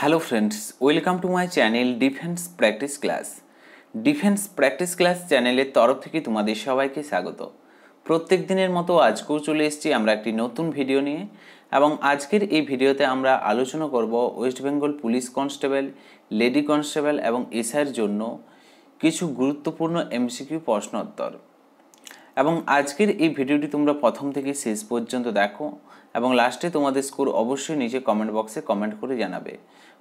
hello friends welcome to my channel defence practice class defence practice class চ্যানেলের তরফ থেকে তোমাদের সবাইকে স্বাগত প্রত্যেক দিনের মতো আজকেও চলে এসেছি আমরা একটি নতুন ভিডিও নিয়ে এবং আজকের এই ভিডিওতে আমরা আলোচনা করব West Bengal police constable lady constable এবং এসআইয়ের জন্য কিছু গুরুত্বপূর্ণ এমসিকিউ প্রশ্নোত্তর এবং আজকের এই ভিডিওটি তোমরা প্রথম থেকে শেষ পর্যন্ত দেখো এবং লাস্টে তোমাদের স্কোর অবশ্যই নিচে কমেন্ট বক্সে কমেন্ট করে জানাবে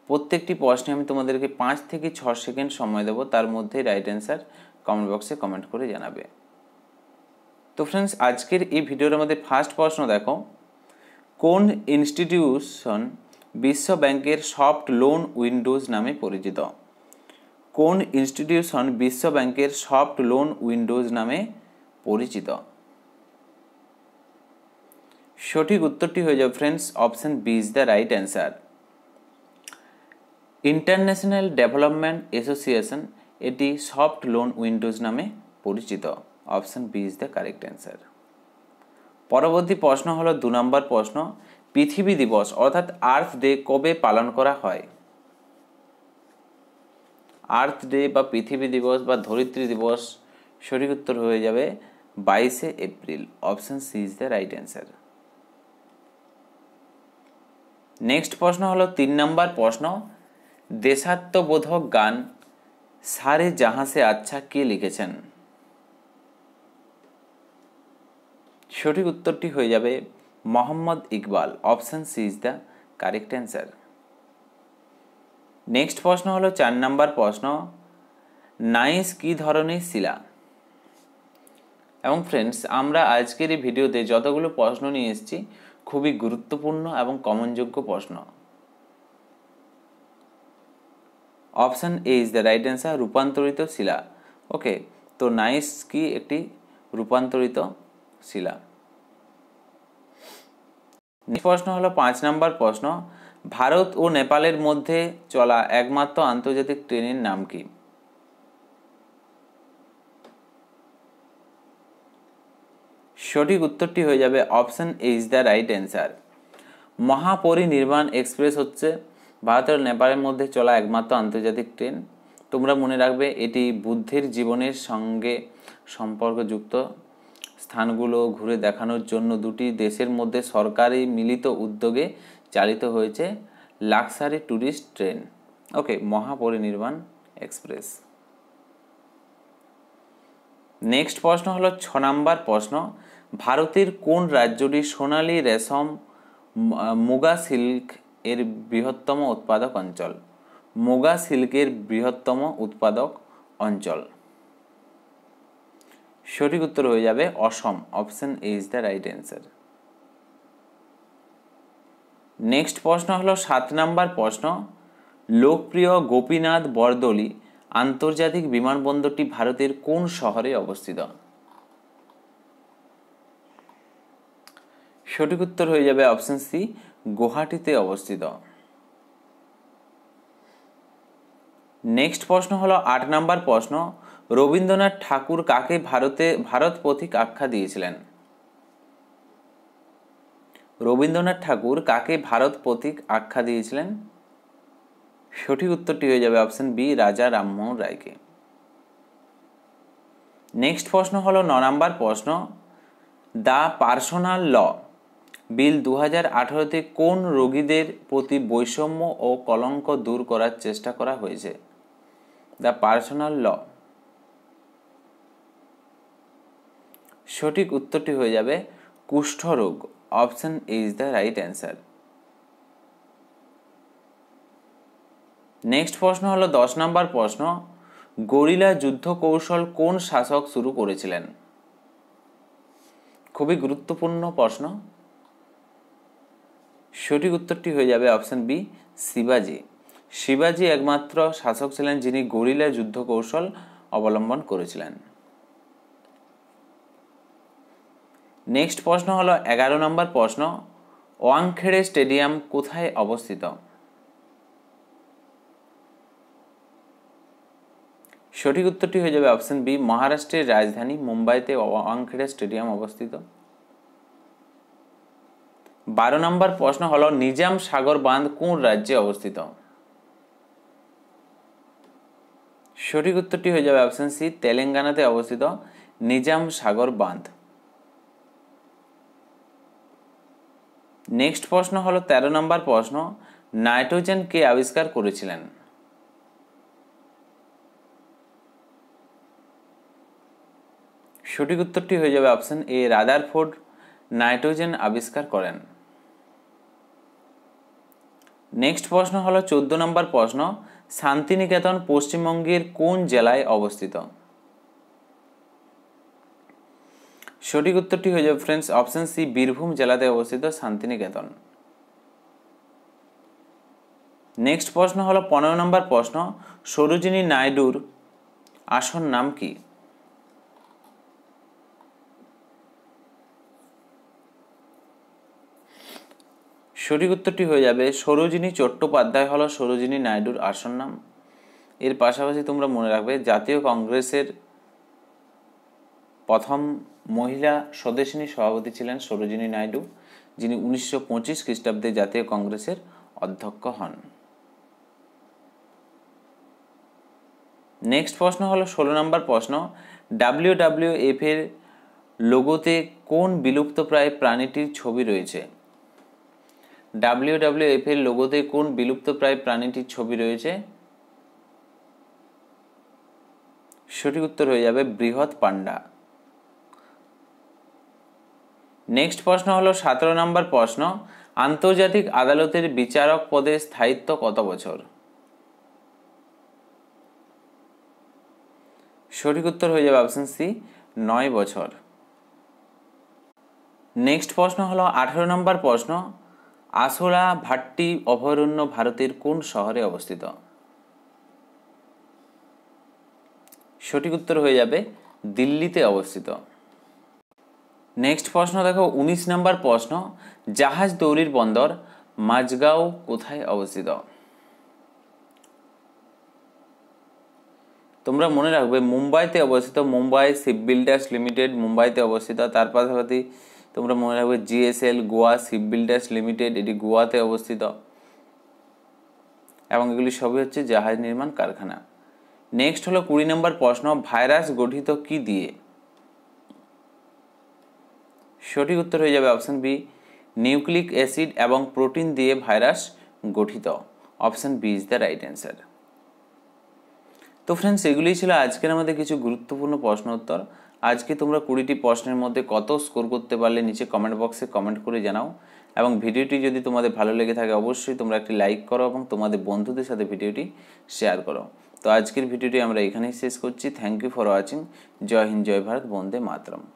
প্রত্যেকটি প্রশ্নে আমি তোমাদেরকে পাঁচ থেকে ছ সেকেন্ড সময় দেবো তার মধ্যে রাইট অ্যান্সার কমেন্ট বক্সে কমেন্ট করে জানাবে তো ফ্রেন্ডস আজকের এই ভিডিওর আমাদের ফার্স্ট প্রশ্ন দেখো কোন ইনস্টিটিউশন বিশ্ব ব্যাংকের সফট লোন উইন্ডোজ নামে পরিচিত কোন ইনস্টিটিউশন বিশ্ব ব্যাংকের সফট লোন উইন্ডোজ নামে পরিচিত সঠিক উত্তরটি হয়ে যাবে friends option B is the right answer International Development Association এটি সফট লোন উইন্ডোজ নামে পরিচিত option B is the correct answer পরবর্তী প্রশ্ন হলো দু নম্বর প্রশ্ন পৃথিবী দিবস অর্থাৎ আর্থ ডে কবে পালন করা হয় আর্থ ডে বা পৃথিবী দিবস বা ধরিত্রী দিবস সঠিক উত্তর হয়ে যাবে বাইশে April option C is the right answer next প্রশ্ন হলো তিন নম্বর প্রশ্ন দেশাত্মবোধক গান সারে জাহাসে আচ্ছা কে লিখেছেন সঠিক উত্তরটি হয়ে যাবে Mohammad Iqbal option C is the correct answer next প্রশ্ন হলো চার নাম্বার প্রশ্ন নাইস কি ধরনের শিলা এবং ফ্রেন্ডস আমরা আজকের এই ভিডিওতে যতগুলো প্রশ্ন নিয়ে এসেছি খুবই গুরুত্বপূর্ণ এবং কমনযোগ্য প্রশ্ন option A is the right answer রূপান্তরিত শিলা ওকে তো নাইস কি একটি রূপান্তরিত শিলা প্রশ্ন হলো পাঁচ নম্বর প্রশ্ন ভারত ও নেপালের মধ্যে চলা একমাত্র আন্তর্জাতিক ট্রেনের নাম কি সঠিক উত্তরটি হয়ে যাবে option is the right answer Mahaparinirvan Express হচ্ছে ভারতের নেপালের মধ্যে চলা একমাত্র আন্তর্জাতিক ট্রেন তোমরা মনে রাখবে এটি বুদ্ধের জীবনের সঙ্গে সম্পর্কযুক্ত স্থানগুলো ঘুরে দেখানোর জন্য দুটি দেশের মধ্যে সরকারি মিলিত উদ্যোগে চালিত হয়েছে luxury tourist train okay Mahaparinirvan Express next প্রশ্ন হলো ছ নাম্বার প্রশ্ন ভারতের কোন রাজ্যটি সোনালী রেশম মুগা সিল্ক এর বৃহত্তম উৎপাদক অঞ্চল মুগা সিল্কের বৃহত্তম উৎপাদক অঞ্চল সঠিক উত্তর হয়ে যাবে Assam option A is the right answer next প্রশ্ন হলো সাত নাম্বার প্রশ্ন লোকপ্রিয় গোপীনাথ বরদলি আন্তর্জাতিক বিমানবন্দরটি ভারতের কোন শহরে অবস্থিত সঠিক উত্তর হয়ে যাবে অপশন সি গুহাটিতে অবস্থিত নেক্সট প্রশ্ন হলো আট নাম্বার প্রশ্ন রবীন্দ্রনাথ ঠাকুর কাকে ভারতে ভারত পথিক আখ্যা দিয়েছিলেন রবীন্দ্রনাথ ঠাকুর কাকে ভারত পথিক আখ্যা দিয়েছিলেন সঠিক উত্তরটি হয়ে যাবে অপশন বি রাজা রামমোহন রায়কে নেক্সট প্রশ্ন হলো ন নাম্বার প্রশ্ন দ্য পার্সোনাল ল বিল দু হাজার আঠারোতে কোন রোগীদের প্রতি বৈষম্য ও কলঙ্ক দূর করার চেষ্টা করা হয়েছে দ্য পার্সোনাল ল সঠিক উত্তরটি হয়ে যাবে কুষ্ঠরোগ option is the right answer next প্রশ্ন হলো দশ নম্বর প্রশ্ন গরিলা যুদ্ধ কৌশল কোন শাসক শুরু করেছিলেন খুবই গুরুত্বপূর্ণ প্রশ্ন সঠিক উত্তরটি হয়ে যাবে অপশান বি শিবাজি শিবাজি একমাত্র শাসক ছিলেন যিনি গরিলা যুদ্ধ কৌশল অবলম্বন করেছিলেন নেক্সট প্রশ্ন হলো এগারো নম্বর প্রশ্ন ওয়াংখেড়ে স্টেডিয়াম কোথায় অবস্থিত সঠিক উত্তরটি হয়ে যাবে অপশন বি মহারাষ্ট্রের রাজধানী মুম্বাইতে ওয়াংখেড়ে স্টেডিয়াম অবস্থিত বারো নম্বর প্রশ্ন হল নিজাম সাগর বাঁধ কোন রাজ্যে অবস্থিত সঠিক উত্তরটি হয়ে যাবে অপশন সি তেলেঙ্গানাতে অবস্থিত নিজাম সাগর বাঁধ নেক্সট প্রশ্ন হলো ১৩ নম্বর প্রশ্ন নাইট্রোজেন কে আবিষ্কার করেছিলেন সঠিক উত্তরটি হয়ে যাবে অপশন এ রাদারফোর্ড নাইট্রোজেন আবিষ্কার করেন নেক্সট প্রশ্ন হলো চোদ্দ নম্বর প্রশ্ন শান্তিনিকেতন পশ্চিমবঙ্গের কোন জেলায় অবস্থিত সঠিক উত্তরটি হয়ে যাবে ফ্রেন্ডস অপশন সি বীরভূম জেলাতে অবস্থিত শান্তিনিকেতন নেক্সট প্রশ্ন হলো পনেরো নম্বর প্রশ্ন সরোজিনী নাইডুর আসন নাম কি সঠিক উত্তরটি হয়ে যাবে সরোজিনী চট্টোপাধ্যায় হল সরোজিনী নাইডুর আসন নাম এর পাশাপাশি তোমরা মনে রাখবে জাতীয় কংগ্রেসের প্রথম মহিলা স্বদেশিনী সভাপতি ছিলেন সরোজিনী নাইডু যিনি উনিশশো পঁচিশ খ্রিস্টাব্দে জাতীয় কংগ্রেসের অধ্যক্ষ হন নেক্সট প্রশ্ন হল ষোলো নম্বর প্রশ্ন ডাব্লিউ ডাব্লিউ এফ এর লোগোতে কোন বিলুপ্তপ্রায় প্রাণীটির ছবি রয়েছে ডাব্লিউডাব্লিউএফ এর লোগোতে কোন বিলুপ্তপ্রায় প্রাণীটির ছবি রয়েছে সঠিক উত্তর হয়ে যাবে বৃহৎ পান্ডা নেক্সট প্রশ্ন হলো সতেরো নম্বর প্রশ্ন আন্তর্জাতিক আদালতের বিচারক পদে স্থায়িত্ব কত বছর সঠিক উত্তর হয়ে যাবে অপশন সি নয় বছর নেক্সট প্রশ্ন হলো আঠেরো নম্বর প্রশ্ন আসোলা ভাট্টি অভয়ারণ্য ভারতের কোন শহরে অবস্থিত সঠিক উত্তর হয়ে যাবে দিল্লিতে অবস্থিত নেক্সট প্রশ্ন দেখো ১৯ নম্বর প্রশ্ন জাহাজ দৌড়ির বন্দর মাঝগাঁও কোথায় অবস্থিত তোমরা মনে রাখবে মুম্বাইতে অবস্থিত মুম্বাই শিপ বিল্ডার্স লিমিটেড মুম্বাইতে অবস্থিত তার পাশাপাশি তোমরা মনে রাখবে GSL Goa ship builders limited এটি গোয়াতে অবস্থিত এবং এগুলি সবই হচ্ছে জাহাজ নির্মাণ কারখানা নেক্সট হলো কুড়ি নম্বর প্রশ্ন ভাইরাস গঠিত কি দিয়ে সঠিক উত্তর হয়ে যাবে অপশান বি নিউক্লিক অ্যাসিড এবং প্রোটিন দিয়ে ভাইরাস গঠিত option B is the right answer তো ফ্রেন্ডস এগুলিই ছিল আজকের আমাদের কিছু গুরুত্বপূর্ণ প্রশ্ন উত্তর আজকে তোমরা কুড়িটি প্রশ্নের মধ্যে কত স্কোর করতে পারলে নিচে কমেন্ট বক্সে কমেন্ট করে জানাও এবং ভিডিওটি যদি তোমাদের ভালো লেগে থাকে অবশ্যই তোমরা একটি লাইক করো এবং তোমাদের বন্ধুদের সাথে ভিডিওটি শেয়ার করো তো আজকের ভিডিওটি আমরা এখানেই শেষ করছি থ্যাংক ইউ ফর ওয়াচিং জয় হিন্দ জয় ভারত বন্দে মাতরম